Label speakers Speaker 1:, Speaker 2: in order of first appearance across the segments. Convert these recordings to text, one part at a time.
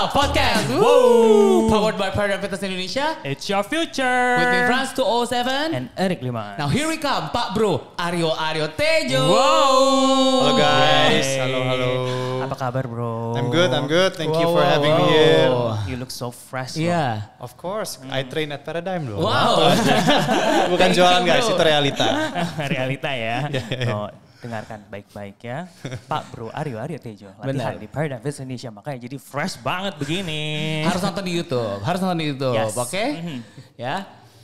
Speaker 1: Lifestyle Podcast. Woo! Powered by Paradigm Fitness Indonesia. It's your future. With me, France 207. And Eric Lima. Now here we come, Pak Bro, Aryo Aryo Tejo. Wow. Halo guys. Hey. Halo, halo. Apa kabar bro? I'm good, I'm good. Thank wow, you for wow, having wow. me here. You look so fresh. bro. Yeah. Of course. Mm. I hmm. train at Paradigm bro. Wow. Bukan jualan guys, itu realita. realita ya. yeah, yeah, yeah. Oh dengarkan baik-baik ya. Pak Bro Aryo Aryo Tejo latihan di Paradise Indonesia makanya jadi fresh banget begini. Harus nonton di YouTube, harus nonton di YouTube, yes. oke? Okay? Mm-hmm. Ya.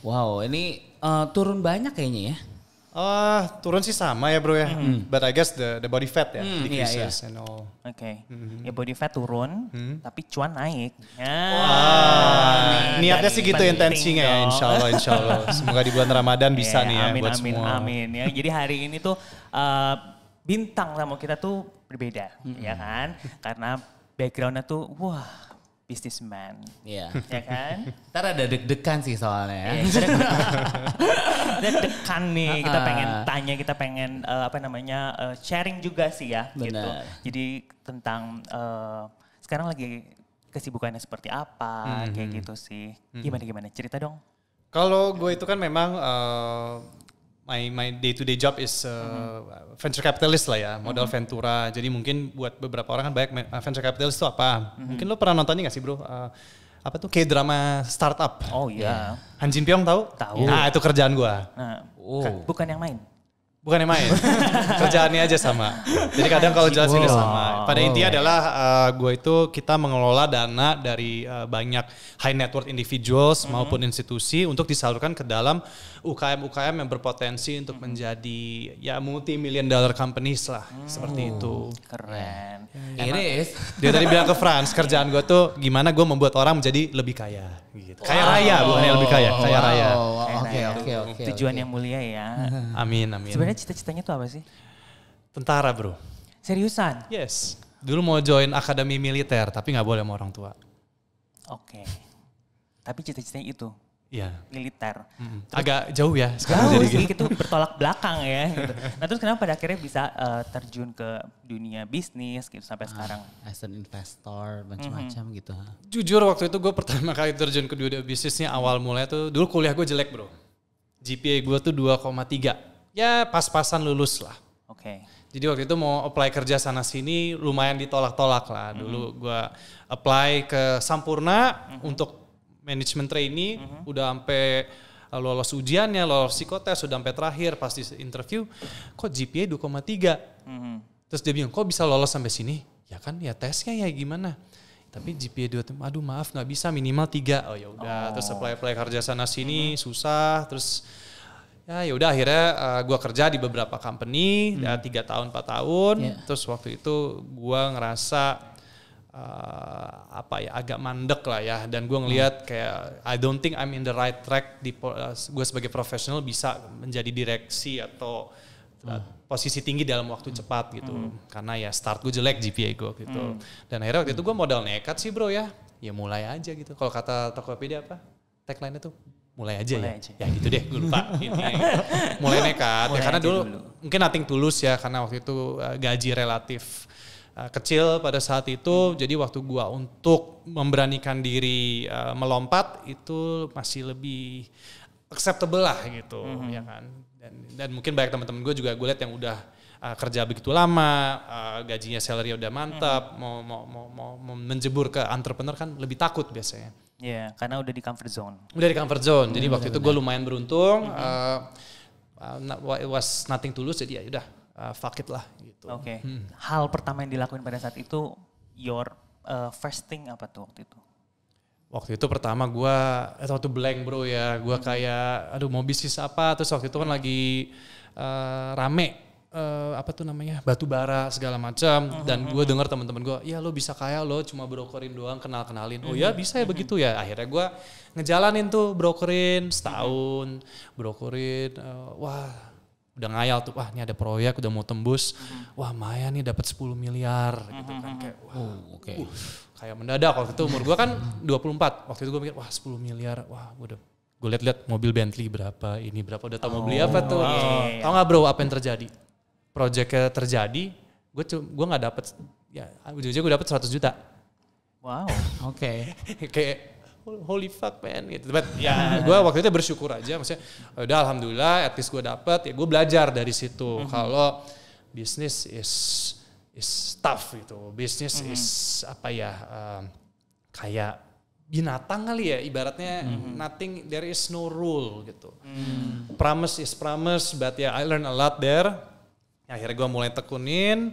Speaker 1: Wow, ini uh, turun banyak kayaknya ya.
Speaker 2: Uh, turun sih sama ya bro ya, mm. but I guess the the body fat ya mm, iya, decreases yeah, yeah.
Speaker 1: and all. Oke, okay. mm -hmm. ya body fat turun, mm. tapi cuan naik. Yeah niatnya sih gitu intensinya ya insya Allah insya Allah
Speaker 2: semoga di bulan Ramadan iya, bisa yeah, nih ya amin, buat amin, semua amin ya
Speaker 1: jadi hari ini tuh uh, bintang tamu kita tuh berbeda mm-hmm. ya kan karena backgroundnya tuh wah businessman. Yeah. ya kan? Ntar ada deg-degan sih soalnya. Ya, iya, deg-degan nih. Kita ah. pengen tanya, kita pengen uh, apa namanya uh, sharing juga sih ya. Bener. Gitu. Jadi tentang uh, sekarang lagi kesibukannya seperti apa hmm. kayak mhm. gitu sih. Hmm. Gimana gimana cerita dong. Kalau gue itu kan memang uh,
Speaker 2: my my day to day job is uh, hmm venture capitalist lah ya modal hmm ventura jadi mungkin buat beberapa orang kan banyak eh, venture capitalist itu apa hmm mungkin lo pernah nontonnya gak sih bro uh, apa tuh kayak drama startup oh iya yeah. Han Jin Pyong tahu tahu nah itu kerjaan gue nah,
Speaker 1: oh. bukan yang main Bukan
Speaker 2: yang main, kerjaannya aja sama. Jadi kadang kalau jelasin wow. sama. Pada wow. intinya adalah uh, eh, gue itu kita mengelola dana dari uh, banyak high network individuals mm -hmm. maupun institusi untuk disalurkan ke dalam UKM-UKM yang berpotensi untuk mm -hmm. menjadi ya multi million dollar companies lah mm. seperti itu.
Speaker 1: Keren. Ya. Ini dia tadi bilang ke
Speaker 2: Franz kerjaan gue tuh gimana gue membuat orang menjadi lebih kaya. Gitu. Wow. raya bukan yang lebih kaya, kaya wow. raya. Oke oke oke. Tujuan okay. yang mulia ya. Amin amin. Sebenarnya
Speaker 1: Cita-citanya tuh apa sih?
Speaker 2: Tentara bro.
Speaker 1: Seriusan? Yes.
Speaker 2: Dulu mau join akademi militer tapi nggak boleh sama orang tua.
Speaker 1: Oke. Okay. Tapi cita-citanya itu? Iya. Militer. Mm-hmm. Agak jauh ya sekarang jauh jadi sih, gitu. bertolak belakang ya. Gitu. Nah terus kenapa pada akhirnya bisa uh, terjun ke dunia bisnis gitu sampai ah, sekarang? As an investor macam-macam mm-hmm. gitu. Jujur
Speaker 2: waktu itu gue pertama kali terjun ke dunia bisnisnya awal mulai tuh dulu kuliah gue jelek bro. GPA gue tuh 2,3 ya pas-pasan lulus lah. Oke. Okay. Jadi waktu itu mau apply kerja sana sini lumayan ditolak-tolak lah. Mm-hmm. Dulu gue apply ke Sampurna mm-hmm. untuk manajemen trainee mm-hmm. udah sampai uh, lolos ujiannya, lolos psikotes, sudah sampai terakhir pas di interview, kok GPA 2,3. Mm-hmm. Terus dia bilang, kok bisa lolos sampai sini? Ya kan, ya tesnya ya gimana? Tapi GPA 2, aduh maaf nggak bisa minimal 3. Oh ya udah, oh. terus apply apply kerja sana sini mm-hmm. susah, terus ya ya udah akhirnya uh, eh, gue kerja di beberapa company hmm. ya tiga tahun 4 tahun yeah. terus waktu itu gue ngerasa uh, apa ya agak mandek lah ya dan gue ngelihat hmm. kayak I don't think I'm in the right track di uh, eh, gue sebagai profesional bisa menjadi direksi atau hmm. posisi tinggi dalam waktu hmm. cepat gitu hmm. karena ya start gue jelek GPA gue gitu hmm. dan akhirnya waktu hmm. itu gue modal nekat sih bro ya ya mulai aja gitu kalau kata Tokopedia apa tagline itu mulai aja mulai ya. Aja. Ya gitu deh, gue lupa. mulai nekat ya, mulai ya karena dulu, dulu mungkin nothing tulus ya karena waktu itu eh, gaji relatif eh, kecil pada saat itu. Hmm. Jadi waktu gua untuk memberanikan diri eh, melompat itu masih lebih acceptable lah gitu, hmm. ya kan. Dan dan mungkin banyak teman-teman gue juga gue lihat yang udah uh, kerja begitu lama, uh, gajinya salary udah mantap, mm-hmm. mau, mau mau mau menjebur ke entrepreneur kan lebih takut biasanya. Iya, yeah, karena udah di comfort zone. Udah di comfort zone. Jadi mm-hmm. waktu itu gue lumayan beruntung. Mm-hmm.
Speaker 1: Uh, eh, uh, it was nothing to lose jadi ya udah uh, fuck it lah gitu. Oke. Okay. Hmm. Hal pertama yang dilakuin pada saat itu your uh, first thing apa tuh waktu itu? Waktu itu
Speaker 2: pertama gue, itu waktu blank bro ya, gue kayak aduh mau bisnis apa, terus waktu itu kan lagi uh, rame uh, apa tuh namanya batu bara segala macam uh-huh, dan gue dengar teman-teman gue ya lo bisa kaya lo cuma brokerin doang kenal kenalin oh ya mhm, bisa ya mhm. begitu ya akhirnya gue ngejalanin tuh brokerin setahun brokerin uh, wah udah ngayal tuh wah ini ada proyek udah mau tembus mhm. wah Maya nih dapat 10 miliar gitu kan kayak wah oh, okay. uh, kayak mendadak waktu itu umur gue kan 24 waktu itu gue mikir wah 10 miliar wah gue udah gue liat-liat mobil Bentley berapa ini berapa udah tau oh, mau beli oh, apa tuh iya. tau gak bro apa yang terjadi Proyeknya terjadi, gue gue nggak dapet ya ujung-ujungnya gue dapet 100 juta. Wow, oke. Okay. Kayak holy fuck man gitu. But ya gue waktu itu bersyukur aja maksudnya ya udah alhamdulillah at least gue dapet ya gue belajar dari situ mm -hmm. kalau bisnis is is tough gitu. Bisnis mm -hmm. is apa ya um, kayak binatang kali ya ibaratnya mm -hmm. nothing there is no rule gitu. Mm. Promise is promise but ya yeah, I learn a lot there akhirnya gue mulai tekunin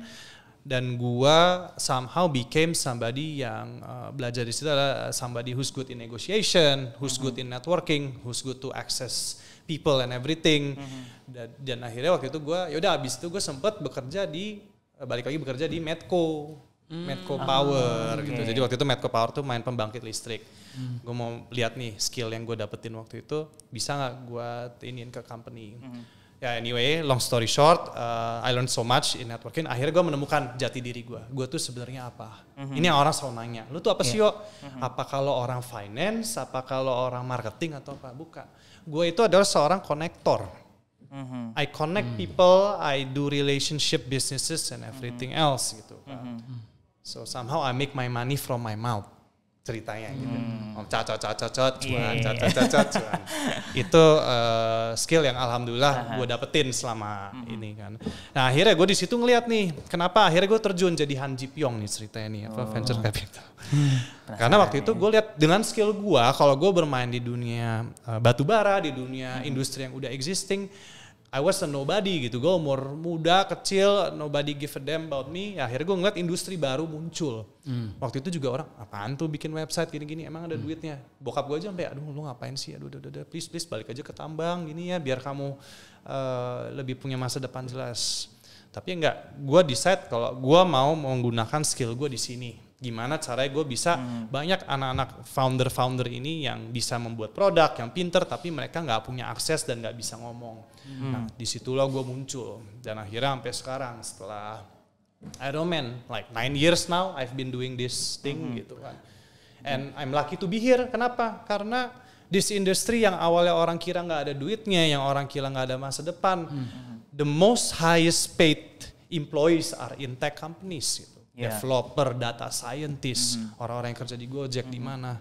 Speaker 2: dan gue somehow became somebody yang uh, belajar di situ adalah eh, somebody who's good in negotiation, who's mm-hmm. good in networking, who's good to access people and everything. Mm-hmm. Dan, dan akhirnya waktu itu gue, yaudah abis itu gue sempet bekerja di eh, balik lagi bekerja di Medco. Mm. Medco Power okay. Ah, gitu. Jadi waktu itu Medco Power tuh main pembangkit listrik. Mm. Gue mau lihat nih skill yang gue dapetin waktu itu bisa nggak gue tinin ke company. Mm ya anyway long story short uh, I learned so much in networking akhirnya gue menemukan jati diri gue gue tuh sebenarnya apa mm-hmm. ini yang orang selalu nanya lu tuh apa yeah. sih yo mm-hmm. apa kalau orang finance apa kalau orang marketing atau apa buka? gue itu adalah seorang konektor mm-hmm. I connect mm-hmm. people I do relationship businesses and everything mm-hmm. else gitu mm-hmm. so somehow I make my money from my mouth ceritanya gitu. hmm. gitu. Om cacat cacat cacat iya, iya, cuan cacat iya. cacat cuan. Itu uh, skill yang alhamdulillah gue dapetin selama hmm. ini kan. Nah akhirnya gue di situ ngeliat nih kenapa akhirnya gue terjun jadi Han Ji Pyong nih ceritanya nih apa oh. venture capital.
Speaker 1: Karena
Speaker 2: waktu itu ya. gue lihat dengan skill gue kalau gue bermain di dunia uh, batu bara di dunia hmm. industri yang udah existing I was a nobody gitu. Gue umur muda, kecil, nobody give a damn about me. Ya, akhirnya gue ngeliat industri baru muncul. Hmm. Waktu itu juga orang, apaan tuh bikin website gini-gini, emang ada hmm. duitnya. Bokap gue aja sampai, aduh lu ngapain sih, aduh, aduh, aduh, please, please balik aja ke tambang gini ya, biar kamu uh, lebih punya masa depan jelas. Tapi enggak, gue decide kalau gue mau menggunakan skill gue di sini gimana caranya gue bisa hmm. banyak anak-anak founder-founder ini yang bisa membuat produk yang pinter tapi mereka nggak punya akses dan nggak bisa ngomong hmm. nah disitulah gue muncul dan akhirnya sampai sekarang setelah Iron Man like nine years now I've been doing this thing hmm. gitu kan and I'm lucky to be here kenapa karena this industry yang awalnya orang kira nggak ada duitnya yang orang kira nggak ada masa depan hmm. the most highest paid employees are in tech companies gitu yeah. developer, data scientist, mm-hmm. orang-orang yang kerja di Gojek mm-hmm. di mana.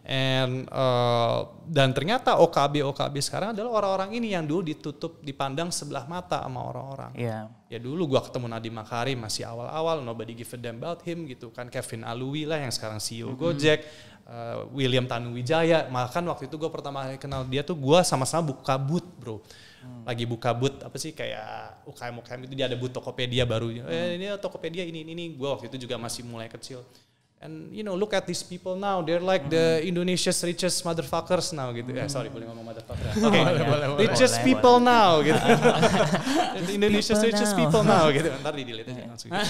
Speaker 2: And uh, dan ternyata OKB OKB sekarang adalah orang-orang ini yang dulu ditutup dipandang sebelah mata sama orang-orang. Yeah. Ya dulu gua ketemu Nadiem Makarim masih awal-awal nobody give a damn about him gitu kan. Kevin Alwi lah yang sekarang CEO mm-hmm. Gojek, uh, William Tanuwijaya, makan waktu itu gue pertama kali kenal dia tuh gue sama-sama buka but, Bro hmm. lagi buka but apa sih kayak UKM UKM itu dia ada but Tokopedia barunya eh, hmm. eh, ini Tokopedia ini ini, ini. gue waktu itu juga masih mulai kecil and you know look at these people now they're like hmm. the Indonesia's richest motherfuckers now gitu hmm. eh, sorry boleh ngomong motherfucker oke okay. richest boleh, people boleh. now gitu Indonesia's people richest now. people now gitu ntar di delete aja langsung gitu.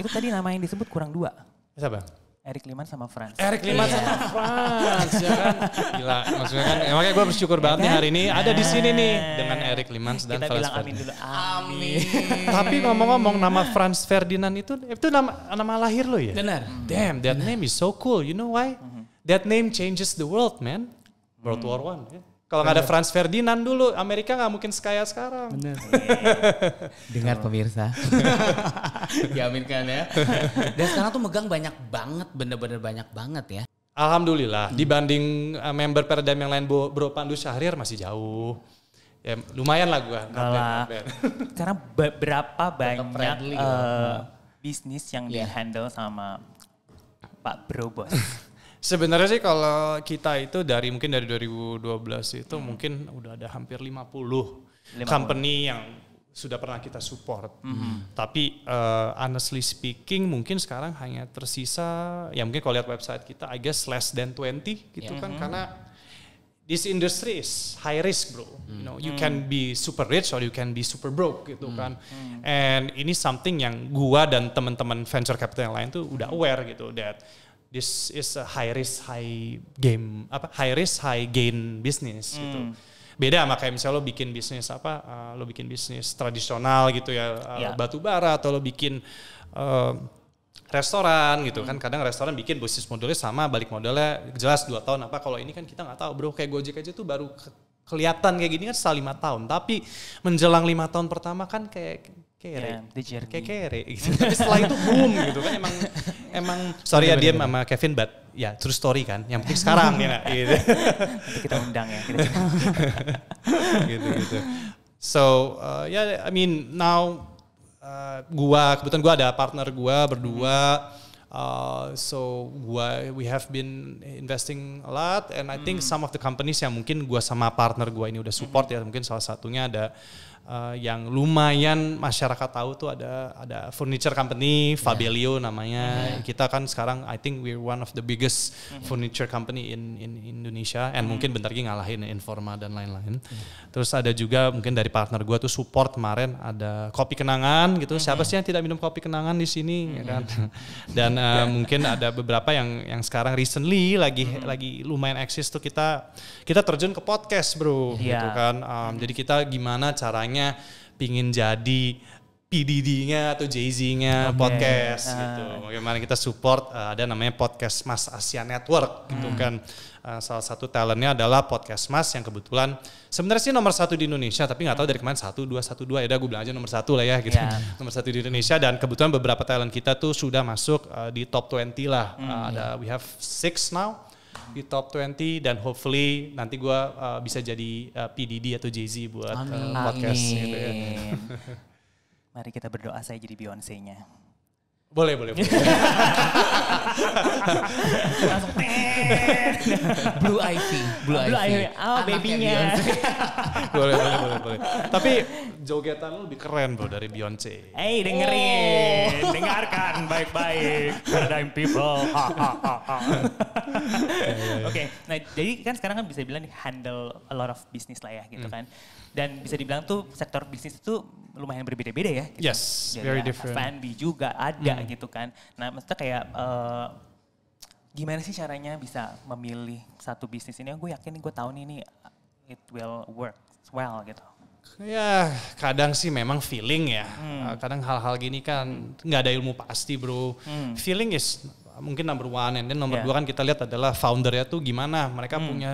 Speaker 2: itu tadi
Speaker 1: nama yang disebut kurang dua siapa Eric Liman sama Franz. Eric Liman yeah. sama iya. Franz, ya kan? Gila, maksudnya kan, ya makanya gue bersyukur banget nih iya hari ini nah. ada di sini nih dengan nah, Eric
Speaker 2: Liman dan Kita bilang amin
Speaker 1: dulu, amin.
Speaker 2: Tapi ngomong-ngomong nama Franz Ferdinand itu, itu nama nama lahir lo ya? Benar. Damn, that Bener. name is so cool. You know why? Mm -hmm. That name changes the world, man. World mm. War One. Yeah. Kalau nggak ada Franz Ferdinand dulu, Amerika nggak mungkin sekaya sekarang.
Speaker 1: Bener. Dengar pemirsa. Diaminkan ya. Dan sekarang tuh megang banyak banget, bener-bener banyak banget ya.
Speaker 2: Alhamdulillah. Hmm. Dibanding eh, member Perdam yang lain, Bro Pandu Syahrir masih jauh. Ya, lumayan lah
Speaker 1: gue. Karena berapa banyak friendly, uh, eh, hmm. bisnis yang yeah. dihandle sama Pak Bro Bos? Sebenarnya sih kalau
Speaker 2: kita itu dari mungkin dari 2012 itu hmm. mungkin udah ada hampir 50, 50. company yang sudah pernah kita support. Mm -hmm. Tapi uh, honestly speaking mungkin sekarang hanya tersisa ya mungkin kalau lihat website kita I guess less than 20 gitu yeah. kan mm -hmm. karena this industry is high risk bro. Mm. You hmm. know, you mm. can be super rich or you can be super broke gitu mm. kan. Hmm. And ini something yang gua dan teman-teman venture capital yang lain tuh udah aware gitu that this is a high risk high game apa high risk high gain business gitu. hmm. gitu beda sama kayak misalnya lo bikin bisnis apa uh, lo bikin bisnis tradisional gitu ya uh, eh, yeah. batu bara atau lo bikin uh, restoran gitu kan. hmm. kan kadang restoran bikin bisnis modelnya sama balik modalnya jelas dua tahun apa kalau ini kan kita nggak tahu bro kayak gojek aja tuh baru ke kelihatan kayak gini kan setelah lima tahun tapi menjelang lima tahun pertama kan kayak kere, yeah, iya, kayak kere gitu. Tapi setelah itu boom gitu kan emang emang sorry ya dia sama Kevin but ya true story kan. Yang penting sekarang ya gitu. Nanti kita undang ya. Kita gitu gitu. So uh, ya yeah, I mean now uh, gua kebetulan gua ada partner gua berdua. Mm-hmm. Uh, so gua we have been investing a lot and I think mm. some of the companies yang mungkin gua sama partner gua ini udah support hmm. ya mungkin salah satunya ada uh, yang lumayan masyarakat tahu tuh ada ada furniture company iya. Fabelio yeah. namanya. Yeah. Kita kan sekarang I think we're one of the biggest mm-hmm. furniture company in in Indonesia and mm-hmm. mungkin bentar lagi ngalahin Informa dan lain-lain. Mm-hmm. Terus ada juga mungkin dari partner gue tuh support kemarin ada kopi kenangan gitu. Mm-hmm. Siapa sih yang tidak minum kopi kenangan di sini mm-hmm. ya kan? dan uh, eh, yeah. mungkin ada beberapa yang yang sekarang recently lagi mm-hmm. lagi lumayan eksis tuh kita kita terjun ke podcast, Bro, yeah. gitu kan. Um, mm-hmm. jadi kita gimana caranya misalnya pingin jadi PDD-nya atau Jay-Z-nya okay. podcast uh. gitu. Bagaimana kita support uh, ada namanya podcast Mas Asia Network gitu hmm. kan. Uh, salah satu talentnya adalah podcast Mas yang kebetulan sebenarnya sih nomor satu di Indonesia tapi nggak tahu dari kemarin satu dua satu dua ya udah gue bilang aja nomor satu lah ya gitu yeah. nomor satu di Indonesia dan kebetulan beberapa talent kita tuh sudah masuk uh, di top 20 lah uh, ada we have six now di top 20 dan hopefully nanti gue uh, bisa jadi uh, PDD atau Jay Z buat Uh, podcast Amin. gitu ya.
Speaker 1: Mari kita berdoa saya jadi Beyonce-nya. Boleh, boleh, boleh. Langsung Blue Ivy,
Speaker 2: Blue, Blue Ivy. Oh,
Speaker 1: babynya.
Speaker 2: boleh, boleh, boleh, boleh. Tapi jogetan lu lebih keren bro dari Beyonce.
Speaker 1: Hey, dengerin. Oh. Dengarkan baik-baik. Paradigm people. Ha, ha, ha, ha. Nah, jadi kan sekarang kan bisa bilang handle a lot of business lah ya gitu hmm. kan. Dan bisa dibilang tuh sektor bisnis itu lumayan berbeda-beda ya. Gitu. Yes, jadi very different. F&B juga ada hmm. gitu kan. Nah, maksudnya kayak uh, gimana sih caranya bisa memilih satu bisnis ini? Gue yakin gue tahun ini eh, it will work well gitu.
Speaker 2: Ya kadang sih memang feeling ya. Hmm. Eh, kadang hal-hal gini kan nggak ada ilmu pasti bro. Hmm. Feeling is mungkin number one and then nomor yeah. dua kan kita lihat adalah foundernya tuh gimana mereka hmm. punya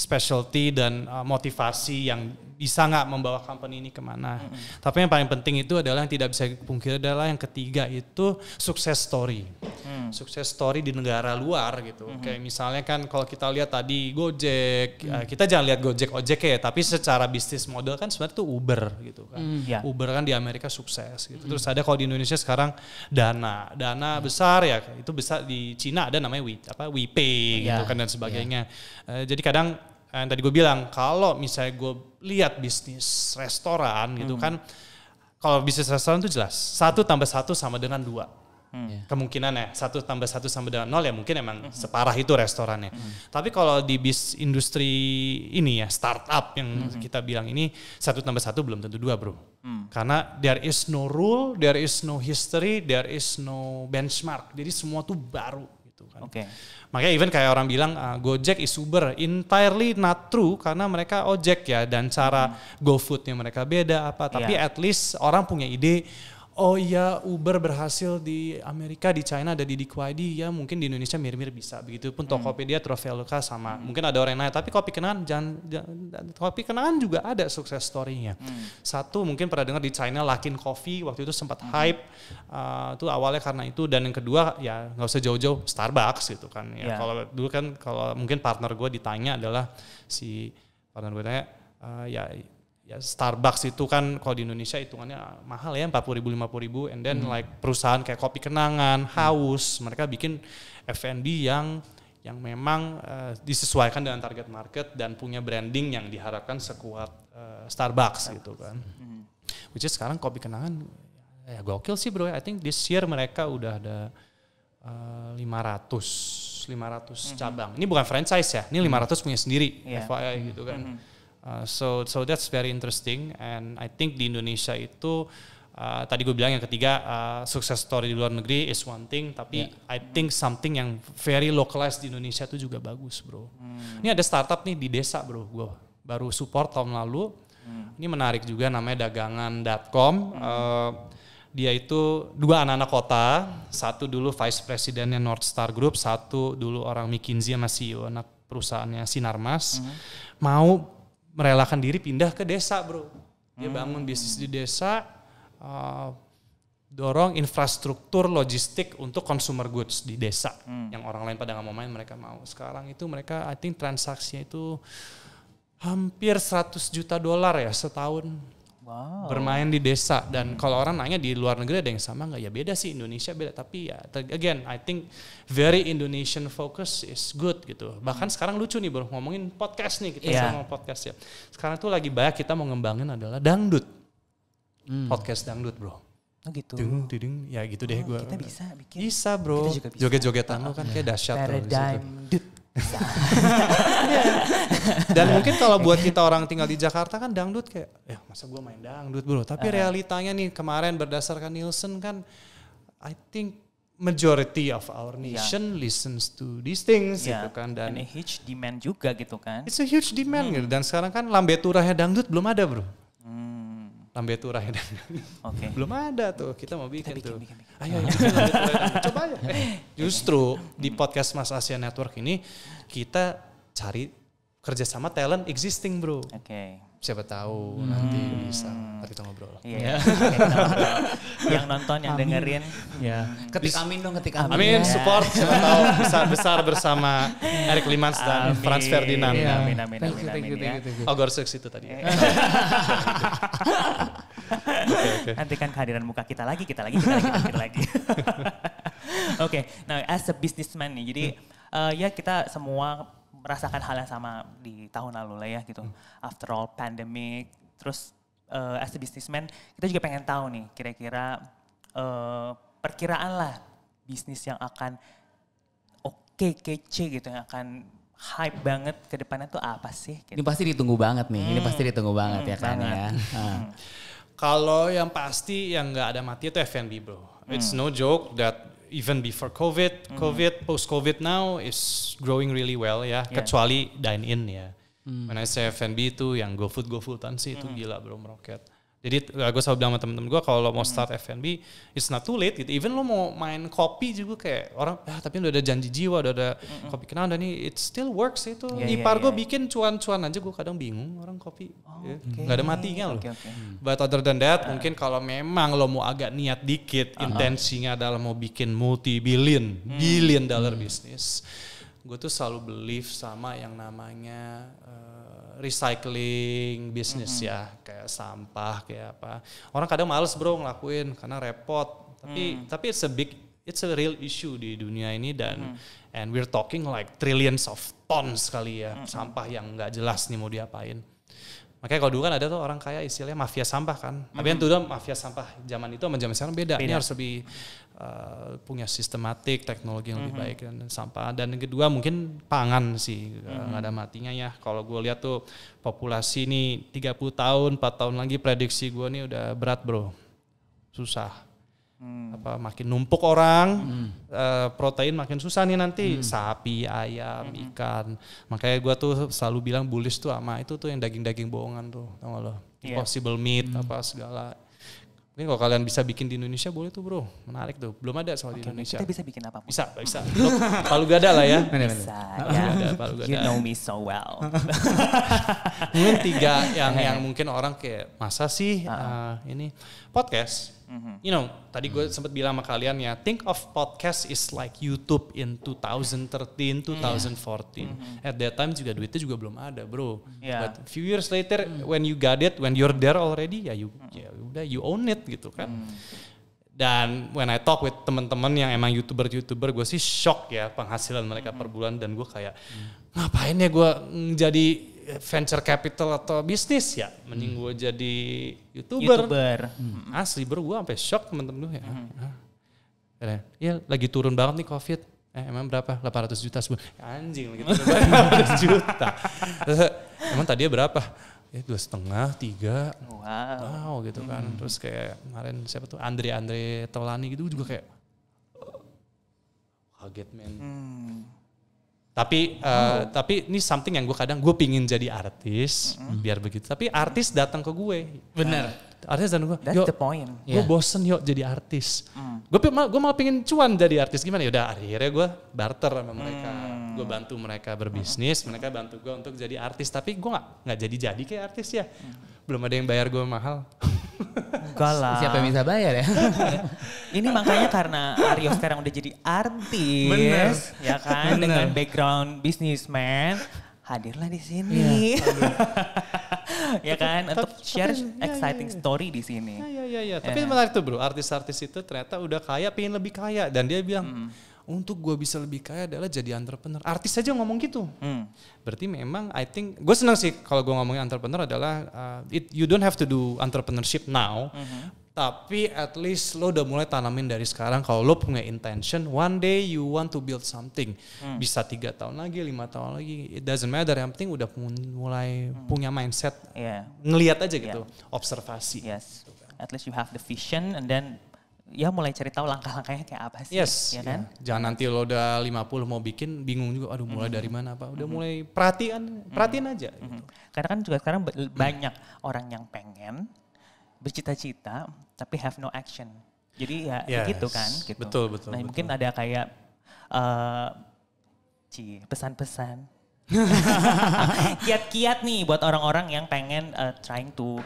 Speaker 2: specialty dan uh, motivasi yang bisa nggak membawa company ini kemana. Mm -hmm. Tapi yang paling penting itu adalah yang tidak bisa dipungkiri adalah yang ketiga itu sukses story. Mm. Sukses story di negara luar gitu. Mm -hmm. Kayak misalnya kan kalau kita lihat tadi Gojek, mm. kita jangan lihat Gojek ojek ya, tapi secara bisnis model kan sebenarnya itu Uber gitu kan. Mm. Yeah. Uber kan di Amerika sukses gitu. Mm. Terus ada kalau di Indonesia sekarang Dana, Dana mm. besar ya. Itu besar di Cina ada namanya We, apa WePay yeah. gitu kan dan iya. sebagainya. Yeah. Uh, jadi kadang yang tadi gue bilang kalau misalnya gue lihat bisnis restoran gitu hmm. kan kalau bisnis restoran itu jelas satu tambah satu sama dengan dua hmm. Iya. kemungkinannya satu tambah satu sama dengan nol ya mungkin emang hmm. separah itu restorannya hmm. tapi kalau di bis industri ini ya startup yang hmm. kita bilang ini satu tambah satu belum tentu dua bro hmm. karena there is no rule there is no history there is no benchmark jadi semua tuh baru gitu kan okay. Makanya even kayak orang bilang uh, Gojek is Uber entirely not true karena mereka ojek ya dan cara hmm. GoFoodnya mereka beda apa. Tapi yeah. at least orang punya ide oh iya Uber berhasil di Amerika, di China ada di Dikuaidi, ya mungkin di Indonesia mirip-mirip bisa. Begitupun hmm. Tokopedia, Traveloka sama. Hmm. Mungkin ada orang yang nanya, tapi kopi kenangan jangan, jangan kopi kenangan juga ada sukses story-nya. Hmm. Satu mungkin pernah dengar di China Lakin Coffee waktu itu sempat hmm. hype. Uh, awalnya karena itu dan yang kedua ya nggak usah jauh-jauh Starbucks gitu kan. Ya yeah. kalau dulu kan kalau mungkin partner gue ditanya adalah si partner gue tanya uh, ya ya Starbucks itu kan kalau di Indonesia hitungannya mahal ya 40 ribu 50 ribu and then hmm. like perusahaan kayak kopi kenangan haus hmm. mereka bikin F&B yang yang memang uh, disesuaikan dengan target market dan punya branding yang diharapkan sekuat uh, Starbucks, gitu kan hmm. which is sekarang kopi kenangan ya, ya gokil sih bro ya. I think this year mereka udah ada uh, 500 500 mm -hmm. cabang ini bukan franchise ya ini 500 punya sendiri yeah. FYI gitu kan -hmm Uh, so so that's very interesting and I think di Indonesia itu uh, tadi gue bilang yang ketiga uh, sukses story di luar negeri is one thing tapi yeah. I think something yang very localized di Indonesia itu juga bagus bro. Hmm. Ini ada startup nih di desa bro gue baru support tahun lalu. Hmm. Ini menarik juga namanya dagangan.com. Hmm. Uh, dia itu dua anak-anak kota, satu dulu vice presidennya North Star Group, satu dulu orang McKinsey sama CEO anak perusahaannya Sinarmas. Hmm. Mau merelakan diri pindah ke desa, bro. Dia hmm. bangun bisnis di desa, uh, dorong infrastruktur logistik untuk consumer goods di desa hmm. yang orang lain pada nggak mau main mereka mau sekarang itu mereka I think transaksinya itu hampir 100 juta dolar ya setahun
Speaker 1: wow. bermain
Speaker 2: di desa dan hmm. kalau orang nanya di luar negeri ada yang sama nggak ya beda sih Indonesia beda tapi ya again I think very Indonesian focus is good gitu bahkan hmm. sekarang lucu nih bro ngomongin podcast nih kita yeah. sama podcast ya sekarang tuh lagi banyak kita mau ngembangin adalah dangdut hmm. podcast dangdut bro Oh gitu. Ding, ding, ya gitu oh, deh gue. Kita bisa bikin. Bisa bro. Kita juga bisa. Joget-jogetan kan kayak iya. dahsyat. Paradigm. Dut.
Speaker 1: Dan mungkin kalau buat kita orang tinggal di Jakarta kan
Speaker 2: dangdut kayak, ya masa gue main dangdut bro. Tapi eh. realitanya nih kemarin berdasarkan Nielsen kan, I think majority of our iya. nation yeah. listens to these things yeah. gitu kan. Dan And a huge demand juga gitu kan. It's a huge demand hmm. gitu. Dan sekarang kan lambe turahnya dangdut belum ada bro lambe turah ya. Okay. Belum ada tuh, kita mau bikin, kita bikin tuh. Bikin, bikin. Ayo, ya, coba ya. justru di podcast Mas Asia Network ini kita cari kerja sama talent existing bro. Oke. Okay. Siapa tahu hmm. nanti bisa
Speaker 1: nanti kita ngobrol. Iya. Yeah. Ya. yang nonton, yang amin. dengerin. Ya. Yeah. Ketik amin dong, ketik amin. Amin, iya. support siapa tahu bisa besar bersama iya. Erik Limans dan amin. Franz Ferdinand. Yeah. Amin, amin, amin, amin. amin, Oh, seks itu tadi. Ya? Iya. Oke okay, okay. Nantikan kehadiran muka kita lagi, kita lagi, kita lagi, kita lagi. Oke, okay. nah as a businessman nih, jadi uh, ya kita semua merasakan hal yang sama di tahun lalu lah ya gitu. Hmm. After all pandemic, terus uh, as a businessman kita juga pengen tahu nih kira-kira uh, perkiraan lah bisnis yang akan oke okay, kece gitu yang akan hype banget ke depannya tuh apa sih? Gitu. Ini pasti ditunggu banget nih, hmm. ini pasti ditunggu banget ya hmm, kan ya kan banget. ya.
Speaker 2: Kalau yang pasti yang nggak ada mati itu F&B bro. It's hmm. no joke that even before COVID, mm. COVID, post COVID now is growing really well ya. Yeah. Kecuali dine in ya. Mm. When I say F&B itu yang go food GoFood food sih itu mm. gila bro meroket. Jadi eh, gue selalu bilang sama temen-temen gue kalau lo mau start F&B, it's not too late gitu. Even lo mau main kopi juga kayak orang, ah, tapi udah ada janji jiwa, udah ada kopi kenal dan nih, it still works itu. Yeah, Ipar yeah, gue iya. bikin cuan-cuan aja, gue kadang bingung orang kopi, oh, iya, okay. nggak ada matinya loh. Okay, okay. But other than that, yeah. mungkin kalau memang lo mau agak niat dikit, uh-huh. intensinya adalah mau bikin multi billion, hmm. billion dollar hmm. business. Gue tuh selalu believe sama yang namanya uh, recycling bisnis mm -hmm. ya kayak sampah kayak apa orang kadang males bro ngelakuin karena repot tapi mm. tapi it's a big it's a real issue di dunia ini dan mm. and we're talking like trillions of tons kali ya mm -hmm. sampah yang nggak jelas nih mau diapain Makanya kalau dulu kan ada tuh orang kaya istilahnya mafia sampah kan. Mm-hmm. Tapi yang dulu mafia sampah zaman itu sama zaman sekarang beda. beda. Ini harus lebih uh, punya sistematik, teknologi yang mm-hmm. lebih baik dan sampah. Dan kedua mungkin pangan sih mm-hmm. nggak ada matinya ya. Kalau gue lihat tuh populasi ini 30 tahun, 4 tahun lagi prediksi gue nih udah berat bro, susah hmm. apa makin numpuk orang hmm. uh, protein makin susah nih nanti hmm. sapi ayam hmm. ikan makanya gue tuh selalu bilang bullish tuh ama itu tuh yang daging-daging bohongan tuh tau gak lo yeah. impossible meat hmm. apa segala ini kalau kalian bisa bikin di Indonesia boleh tuh bro, menarik tuh. Belum ada soal okay, di Indonesia. Kita bisa bikin
Speaker 1: apa? Bisa, bisa. palu gada lah ya. Bisa, bisa ya. Palu gada, ya. palu gada. You know me so well. mungkin tiga yang yang mungkin orang kayak masa
Speaker 2: sih uh -uh. Uh, ini podcast Mm-hmm. You know, tadi gue mm-hmm. sempat bilang sama kalian ya, think of podcast is like YouTube in 2013, 2014. hmm At that time juga duitnya juga belum ada, bro. Yeah. But few years later, hmm when you got it, when you're there already, ya you ya udah you own it gitu kan. hmm Dan when I talk with teman-teman yang emang youtuber-youtuber, gue sih shock ya penghasilan mereka hmm per bulan dan gue kayak hmm ngapain ya gue jadi venture capital atau bisnis ya mending hmm. gue jadi youtuber, YouTuber. Hmm. asli bro gue sampai shock temen-temen gue ya hmm. ya lagi turun banget nih covid eh, emang berapa 800 juta sebulan anjing lagi turun 800 juta emang tadi berapa ya dua setengah tiga wow, wow gitu kan hmm. terus kayak kemarin siapa tuh Andre Andre Tolani gitu juga kayak oh, kaget men hmm tapi uh, oh. tapi ini something yang gue kadang gue pingin jadi artis mm-hmm. biar begitu tapi artis datang ke gue bener artis dan gue that's yo, the yeah. bosen yuk jadi artis mm. gue mau pingin cuan jadi artis gimana ya udah akhirnya gue barter sama mereka mm. gue bantu mereka berbisnis mm. mereka bantu gue untuk jadi artis tapi gue nggak nggak jadi jadi kayak artis ya mm. belum ada yang bayar gue mahal
Speaker 1: Enggak lah. Siapa yang bisa bayar ya? ini makanya karena Aryo sekarang udah jadi artis. Bener. Ya kan? Bener. Dengan background bisnismen. Hadirlah di sini. Ya, ya kan? Untuk share tapi, iya, iya, exciting ya, ya,
Speaker 2: story di sini. Iya, iya, iya. Tapi ya. menarik tuh bro. Artis-artis itu ternyata udah kaya, pengen lebih kaya. Dan dia bilang, hmm untuk gue bisa lebih kaya adalah jadi entrepreneur. Artis saja ngomong gitu. Hmm. Berarti memang I think gue senang sih kalau gue ngomongin entrepreneur adalah uh, it, you don't have to do entrepreneurship now. Hmm. Tapi at least lo udah mulai tanamin dari sekarang kalau lo punya intention one day you want to build something hmm. bisa tiga tahun lagi lima tahun lagi it doesn't matter yang penting udah mulai hmm. punya mindset yeah. ngelihat aja gitu
Speaker 1: yeah. observasi. Yes, at least you have the vision and then ya mulai cari tahu langkah-langkahnya kayak apa sih. Yes. Ya, ya. kan?
Speaker 2: Yeah. Jangan nanti lo udah 50 mau bikin bingung juga aduh mulai mm -hmm. dari mana apa. Udah mm -hmm. mulai
Speaker 1: perhatian, perhatian mm -hmm. aja Mm -hmm. Gitu. Karena kan juga sekarang hmm. banyak mm -hmm. orang yang pengen bercita-cita tapi have no action. Jadi ya, ya yes. gitu kan gitu. Betul, betul. Nah, betul. mungkin ada kayak uh, ci pesan-pesan kiat-kiat nih buat orang-orang yang pengen uh, trying to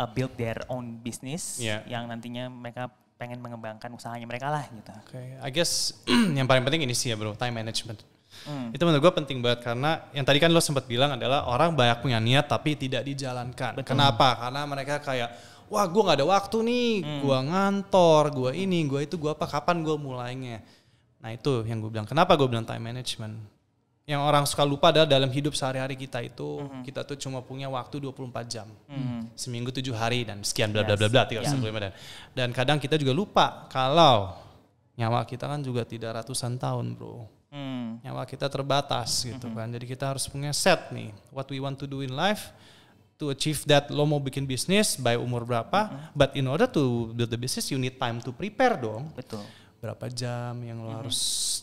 Speaker 1: uh, build their own business yeah. yang nantinya mereka pengen mengembangkan usahanya mereka lah gitu. Oke, okay. I
Speaker 2: guess yang paling penting ini sih ya bro, time management. Hmm. Itu menurut gue penting banget karena yang tadi kan lo sempat bilang adalah orang banyak punya niat tapi tidak dijalankan. Betul. Kenapa? Karena mereka kayak wah gue nggak ada waktu nih, hmm. gue ngantor, gue ini, gue itu, gue apa, kapan gue mulainya. Nah itu yang gue bilang. Kenapa gue bilang time management? yang orang suka lupa adalah dalam hidup sehari-hari kita itu mm-hmm. kita tuh cuma punya waktu 24 jam. Mm-hmm. Seminggu tujuh hari dan sekian bla bla bla bla 365 yeah. dan dan kadang kita juga lupa kalau nyawa kita kan juga tidak ratusan tahun, Bro. Mm. Nyawa kita terbatas gitu mm-hmm. kan. Jadi kita harus punya set nih what we want to do in life to achieve that lo mau bikin bisnis by umur berapa mm -hmm. but in order to build the business you need time to prepare dong betul berapa jam yang lo mm-hmm. harus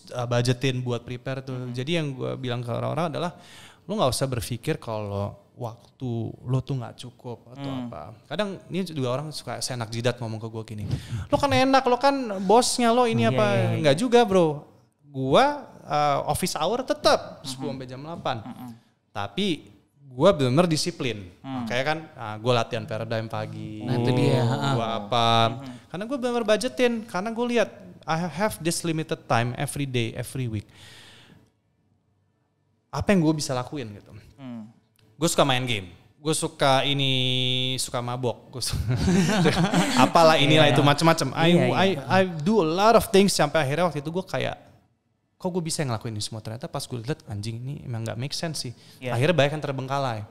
Speaker 2: eh, budgetin buat prepare tuh. Mm-hmm. Jadi yang gue bilang ke orang-orang adalah lo nggak usah berpikir kalau waktu lo tuh nggak cukup atau mm. apa. Kadang ini juga orang suka senak jidat ngomong ke gue gini. Lo kan enak, lo kan bosnya lo ini yeah, apa? Yeah, yeah. Nggak juga bro. gue uh, office hour tetap mm -hmm. 10 sampai jam 8. Mm -hmm. Tapi gue benar-benar disiplin, hmm. kayak kan nah, gue latihan paradigm pagi, nah, itu dia. gue apa, hmm. karena gue benar-benar budgetin, karena gue lihat I have this limited time every day, every week. Apa yang gue bisa lakuin gitu? Hmm. Gue suka main game. Gue suka ini, suka mabok. Gue suka apalah inilah yeah. itu macam-macam. I, yeah, yeah. I iya. I do a lot of things sampai akhirnya waktu itu gue kayak kok gue bisa ngelakuin ini semua ternyata pas gue lihat anjing ini emang nggak make sense sih yeah. akhirnya banyak yang terbengkalai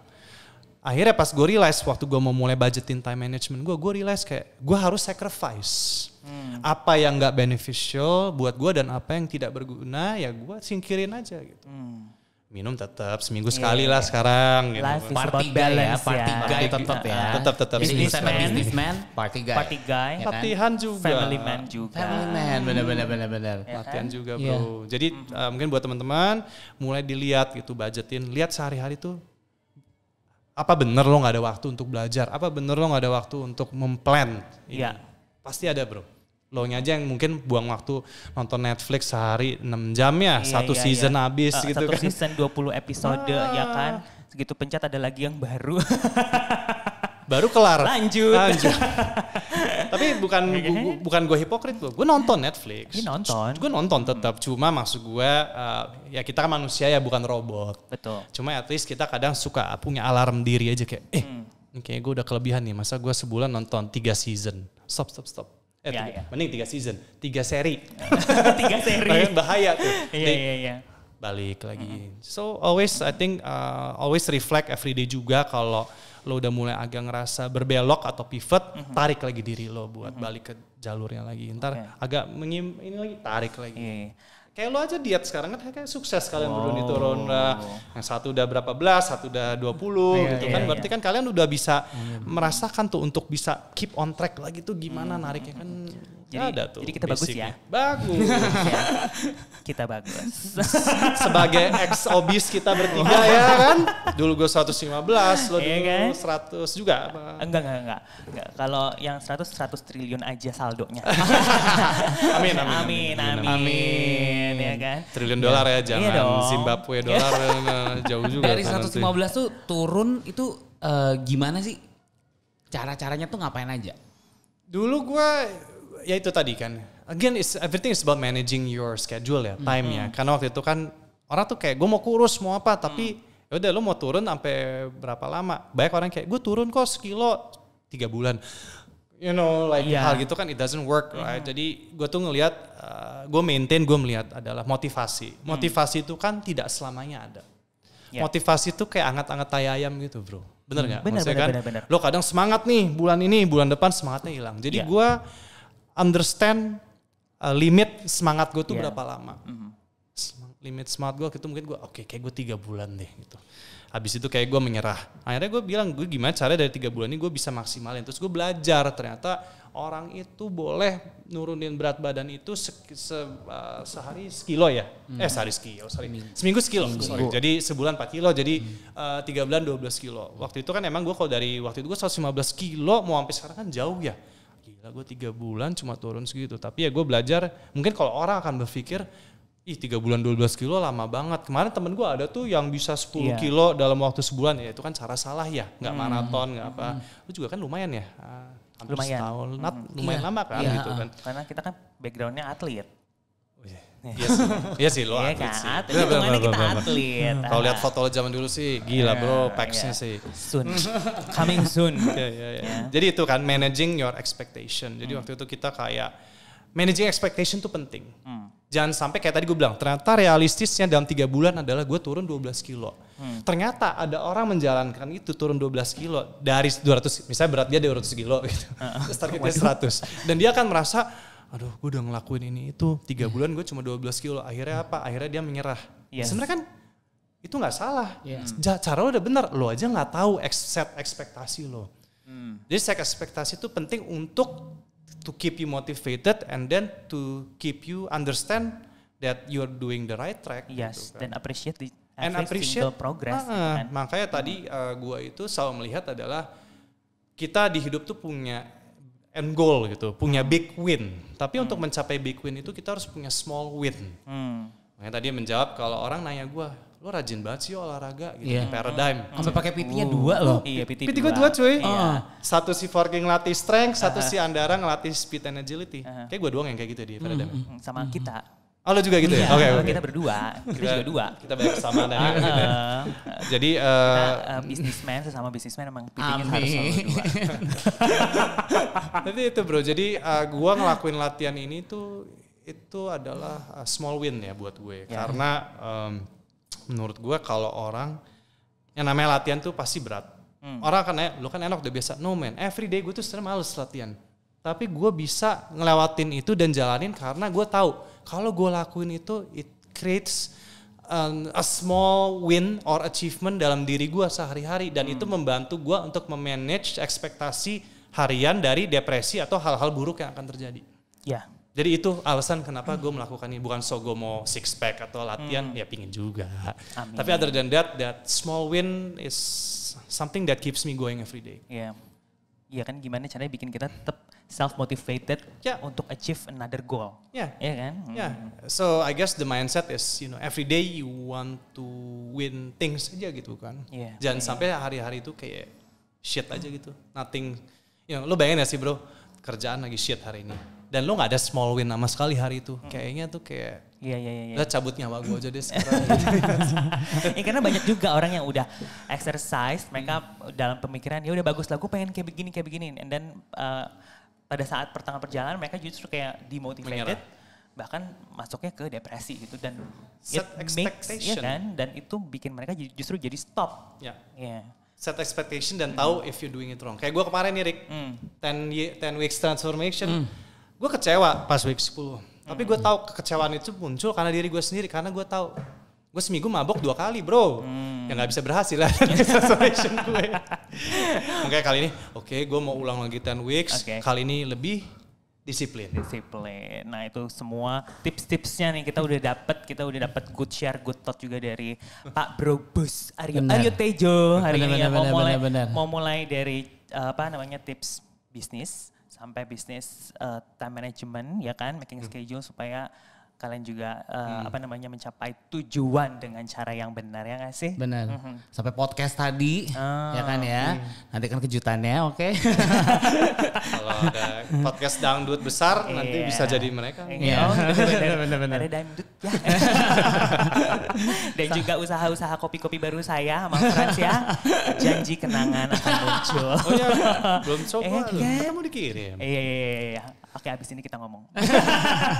Speaker 2: akhirnya pas gue realize waktu gue mau mulai budgetin time management gue gue realize kayak gue harus sacrifice hmm. apa yang nggak beneficial buat gue dan apa yang tidak berguna ya gue singkirin aja gitu hmm. minum tetap seminggu yeah. sekali lah sekarang gitu. Life party guy ya party ya. guy gitu. tetap ya tetap tetap businessman party ya. guy party
Speaker 1: guy ya kan? latihan juga family man
Speaker 2: juga family man benar benar benar benar ya kan? latihan kan? juga bro yeah. jadi uh, mungkin buat teman-teman mulai dilihat gitu budgetin lihat sehari-hari tuh apa bener lo nggak ada waktu untuk belajar apa bener lo nggak ada waktu untuk memplan ya. pasti ada bro lo nya aja yang mungkin buang waktu nonton Netflix sehari 6 jam ya, iya, satu iya, season iya. habis uh, gitu satu kan. Satu season
Speaker 1: 20 episode ya ah. ya kan. Segitu pencet ada lagi yang baru. baru kelar. Lanjut. Lanjut. Tapi bukan bukan gue hipokrit loh. Gue nonton Netflix. Ini nonton. Gue
Speaker 2: nonton tetap. Cuma maksud gue uh, ya kita kan manusia ya bukan robot. Betul. Cuma at least kita kadang suka punya alarm diri aja kayak eh hmm. kayak gue udah kelebihan nih. Masa gue sebulan nonton tiga season. Stop stop stop. Eh, ya, tiga, ya. mending tiga season, tiga seri. tiga seri. Bahaya tuh. Iya iya iya balik lagi. -hmm. So always I think uh, always reflect every day juga kalau lo udah mulai agak ngerasa berbelok atau pivot, mm -hmm. tarik lagi diri lo buat mm -hmm. balik ke jalurnya lagi. Ntar okay. agak mengim ini lagi tarik lagi. Yeah. Kayak lo aja diet sekarang kan kayak sukses kalian wow. berdua itu ronda. Yang satu udah berapa belas, satu udah dua puluh iya, gitu yeah, kan. Iya. Berarti kan kalian udah bisa iya, merasakan tuh untuk bisa keep on track lagi tuh gimana mm. nariknya kan. Jadi, ada tuh. Jadi kita bagus ya. Bagus. Ya,
Speaker 1: kita bagus. Sebagai ex obis kita bertiga ya kan. Dulu gue 115, lo iya dulu kan? 100 juga. Apa? Enggak, enggak, enggak. enggak. Kalau yang 100, 100 triliun aja saldonya. amin, amin, amin, amin, amin, amin. Ya kan. Triliun dolar iya. ya, jangan iya Zimbabwe iya. dolar eh, eh, jauh juga. Dari 115 kan nanti. tuh turun itu uh, gimana sih? Cara-caranya tuh ngapain
Speaker 2: aja? Dulu gue ya itu tadi kan. Again, it's, everything is about managing your schedule ya, mm-hmm. time ya. Karena waktu itu kan orang tuh kayak gue mau kurus mau apa, mm. tapi mm. udah lo mau turun sampai berapa lama? Banyak orang kayak gue turun kok sekilo tiga bulan. You know, like yeah. hal gitu kan it doesn't work, iya. right? Yeah. Jadi gue tuh ngelihat, uh, eh, gue maintain, gue melihat adalah motivasi. Mm. Motivasi mm. itu kan tidak selamanya ada. Yeah. Motivasi itu kayak anget-anget tai ayam gitu, bro. Bener mm. nggak? Hmm, bener, bener, kan, bener, bener. Lo kadang semangat nih bulan ini, bulan depan semangatnya hilang. Jadi yeah. gue understand uh, limit semangat gue tuh yeah. berapa lama. Mm-hmm. Limit semangat gue gitu mungkin gue oke okay, kayak gue tiga bulan deh gitu. Habis itu kayak gue menyerah. Akhirnya gue bilang gue gimana caranya dari tiga bulan ini gue bisa maksimalin. Terus gue belajar ternyata orang itu boleh nurunin berat badan itu se, se, uh, sehari sekilo ya. Hmm. Eh sehari sekilo, sorry. Seminggu sekilo. Seminggu. Sorry. Jadi sebulan empat kilo, jadi tiga hmm. uh, bulan 12 kilo. Waktu itu kan emang gue kalau dari waktu itu gue 115 kilo mau sampai sekarang kan jauh ya gila gue tiga bulan cuma turun segitu tapi ya gue belajar mungkin kalau orang akan berpikir ih tiga bulan 12 kilo lama banget kemarin temen gue ada tuh yang bisa 10 yeah. Iya. kilo dalam waktu sebulan ya itu kan cara salah ya nggak hmm. maraton nggak apa hmm. lu juga kan lumayan ya ah,
Speaker 1: hampir lumayan. setahun hmm. lumayan yeah. lama kan yeah. gitu kan karena kita kan backgroundnya atlet Iya, iya sih, lo iya atlet kan? sih. Iya kan, kita atlet. Kalau lihat foto
Speaker 2: lo zaman dulu sih gila bro, iya, packsnya sih. Soon,
Speaker 1: coming soon.
Speaker 2: Jadi itu kan managing your expectation. Jadi hmm. waktu itu kita kayak managing expectation tuh penting. Hmm. Jangan sampai kayak tadi gue bilang, ternyata realistisnya dalam tiga bulan adalah gue turun 12 kilo. Hmm. Ternyata ada orang menjalankan itu turun 12 kilo dari 200, misalnya berat dia 200 kilo gitu. Uh, Terus targetnya 100. Dan dia akan merasa, aduh gue udah ngelakuin ini itu tiga iya. bulan gue cuma 12 kilo akhirnya apa akhirnya dia menyerah yes. Iya. sebenarnya kan itu nggak salah yeah. cara lo udah benar lo aja nggak tahu set ekspektasi lo mm. jadi set ekspektasi itu penting untuk to keep you motivated and then to keep you understand that you are doing the right track yes gitu, kan. and appreciate the and appreciate progress uh, uh, makanya tadi uh, hmm. eh, gue itu selalu melihat adalah kita di hidup tuh punya end goal gitu, punya hmm. big win. Tapi hmm. untuk mencapai big win itu kita harus punya small win. Hmm. Makanya tadi menjawab kalau orang nanya gue, lo rajin banget sih olahraga gitu yeah. paradigm. paradigm. Hmm. Sampai pakai PT-nya uh. dua loh. Iya, PT, PT gue dua cuy. Oh. Satu si Forking ngelatih strength, satu uh -huh. si Andara ngelatih speed and agility. Uh -huh. Kayak gue doang yang kayak gitu di hmm, paradigm. -hmm. hmm. Sama
Speaker 1: kita Oh lo juga gitu ya? Iya, oke, okay, okay. Kita berdua, kita, juga dua. Kita banyak kesamaan ya. Uh, Jadi uh, kita, uh, eh, eh, bisnismen sesama bisnismen emang pitingnya harus selalu dua.
Speaker 2: Nanti itu bro, jadi uh, gua ngelakuin latihan ini tuh itu adalah small win ya buat gue. Yeah. Karena um, menurut gue kalau orang yang namanya latihan tuh pasti berat. Hmm. Orang nanya, lo kan enak udah biasa. No man, every gue tuh sebenernya males latihan tapi gue bisa ngelewatin itu dan jalanin karena gue tahu kalau gue lakuin itu it creates um, a small win or achievement dalam diri gue sehari-hari dan hmm. itu membantu gue untuk memanage ekspektasi harian dari depresi atau hal-hal buruk yang akan terjadi. Ya. Jadi itu alasan kenapa gue melakukan ini bukan so gue mau six pack atau latihan hmm. ya pingin juga. Amin. Tapi other than that, that small
Speaker 1: win is something that keeps me going every day. Iya. Iya kan gimana caranya bikin kita tetap self motivated yeah. untuk achieve another goal. Yeah. Ya yeah, kan? Yeah. Hmm.
Speaker 2: So I guess the mindset is you know every day you want to win things aja gitu kan. Yeah. Jangan yeah. sampai hari-hari itu kayak shit aja gitu. Nothing you know, lo bayangin ya sih bro, kerjaan lagi shit hari ini. Dan lo nggak ada small win sama sekali hari itu. Mm.
Speaker 1: Kayaknya tuh kayak Iya iya iya. Udah ya. cabut nyawa gue aja deh sekarang. ya, karena banyak juga orang yang udah exercise, mereka dalam pemikiran ya udah bagus lah, gue pengen kayak begini kayak begini. And then uh, pada saat pertengahan perjalanan mereka justru kayak demotivated Menyerah bahkan masuknya ke depresi gitu dan set expectation makes, ya kan dan itu bikin mereka justru jadi stop
Speaker 2: ya yeah. yeah. set expectation dan mm. tahu if you doing it wrong kayak gue kemarin nih Rick mm. ten, ten weeks transformation mm. gue kecewa pas week 10 mm. tapi hmm. gue tahu kekecewaan itu muncul karena diri gue sendiri karena gue tahu gue seminggu mabok dua kali bro hmm. yang nggak bisa berhasil lah oke gue kali ini oke okay, gue mau ulang lagi 10 weeks
Speaker 1: okay. kali ini lebih disiplin disiplin nah itu semua tips-tipsnya nih kita udah dapat kita udah dapat good share good thought juga dari Pak Bro Bus Aryo bener. Aryo Tejo hari bener, ini bener, ya, mau bener, mulai bener. mau mulai dari eh, apa namanya tips bisnis sampai bisnis uh, time management ya kan making hmm. schedule hmm. supaya kalian juga uh, hmm. apa namanya mencapai tujuan dengan cara yang benar ya nggak sih? Benar. Mm -hmm. Sampai podcast tadi oh, ya kan ya. Hmm. Nanti kan kejutannya, oke. Okay? Kalau ada podcast dangdut besar yeah. nanti bisa jadi mereka. Iya. Yeah. Oh, benar-benar. Ada dangdut ya. Dan juga usaha-usaha kopi-kopi baru saya sama Frans ya. Janji kenangan akan muncul. Oh iya, belum coba. Eh, kan? Kita mau dikirim. Iya, iya, iya. iya. Oke, abis ini kita ngomong.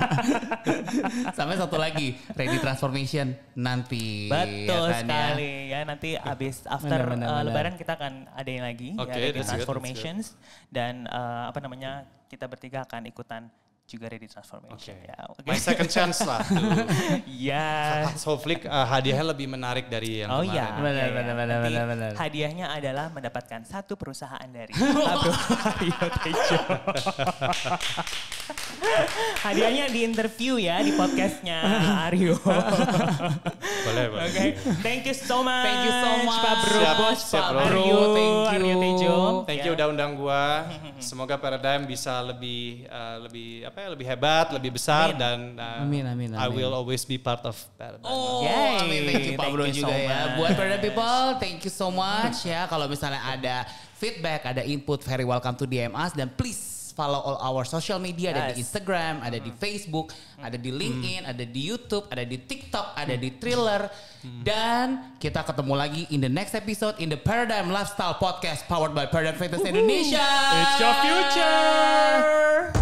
Speaker 1: Sampai satu lagi, ready transformation nanti. Betul ya kan, ya. sekali ya. ya nanti abis after uh, lebaran kita akan ada yang lagi okay, ya ready transformations good, good. dan uh, apa namanya kita bertiga akan ikutan juga Ready Transformation. Okay. Ya, okay. My second chance lah. Iya.
Speaker 2: yes. Hopefully uh, hadiahnya lebih menarik dari yang oh, kemarin. Oh iya, benar, benar, benar,
Speaker 1: benar, Hadiahnya adalah mendapatkan satu perusahaan dari Abdul iya. Tejo. hadiahnya di interview ya di podcastnya Aryo boleh boleh okay. thank you so much thank you so much Pak Bro siap, Bos siap, Pak Bro thank you Aryo Tejo thank you udah
Speaker 2: ya. undang gua semoga Paradigm bisa lebih uh, lebih apa ya lebih hebat lebih besar amin. dan uh, eh, amin, amin, amin. I will always be part of Paradigm oh Yay. amin thank you Pak Bro you juga so ya much. buat Paradigm
Speaker 1: people thank you so much ya kalau misalnya ada feedback ada input very welcome to DM us dan please follow all our social media. Yes. Ada di Instagram, hmm. ada di mm-hmm. Facebook, hmm. ada di LinkedIn, hmm. ada di YouTube, ada di TikTok, ada di mm-hmm. Thriller. Hmm. Dan kita ketemu lagi in the next episode in the Paradigm Lifestyle Podcast powered by Paradigm Fitness Indonesia. It's your future.